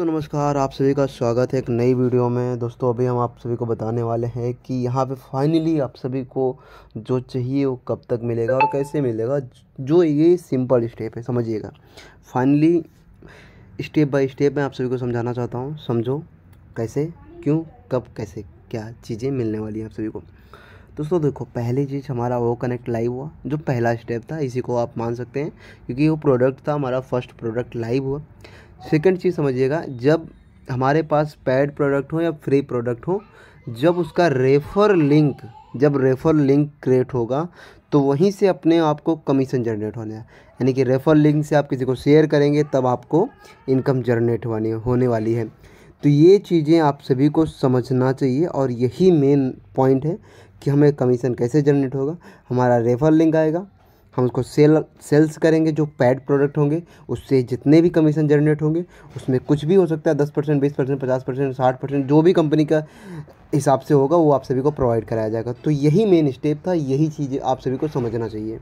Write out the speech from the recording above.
तो नमस्कार आप सभी का स्वागत है एक नई वीडियो में दोस्तों अभी हम आप सभी को बताने वाले हैं कि यहाँ पे फाइनली आप सभी को जो चाहिए वो कब तक मिलेगा और कैसे मिलेगा जो ये सिंपल स्टेप है समझिएगा फाइनली स्टेप बाय स्टेप मैं आप सभी को समझाना चाहता हूँ समझो कैसे क्यों कब कैसे क्या चीज़ें मिलने वाली हैं आप सभी को दोस्तों देखो पहली चीज़ हमारा वो कनेक्ट लाइव हुआ जो पहला स्टेप था इसी को आप मान सकते हैं क्योंकि वो प्रोडक्ट था हमारा फर्स्ट प्रोडक्ट लाइव हुआ सेकंड चीज़ समझिएगा जब हमारे पास पैड प्रोडक्ट हो या फ्री प्रोडक्ट हो जब उसका रेफर लिंक जब रेफर लिंक क्रिएट होगा तो वहीं से अपने आप को कमीशन जनरेट होने यानी कि रेफर लिंक से आप किसी को शेयर करेंगे तब आपको इनकम जनरेट होने होने वाली है तो ये चीज़ें आप सभी को समझना चाहिए और यही मेन पॉइंट है कि हमें कमीशन कैसे जनरेट होगा हमारा रेफर लिंक आएगा हम उसको सेल सेल्स करेंगे जो पैड प्रोडक्ट होंगे उससे जितने भी कमीशन जनरेट होंगे उसमें कुछ भी हो सकता है दस परसेंट बीस परसेंट पचास परसेंट साठ परसेंट जो भी कंपनी का हिसाब से होगा वो आप सभी को प्रोवाइड कराया जाएगा तो यही मेन स्टेप था यही चीज़ आप सभी को समझना चाहिए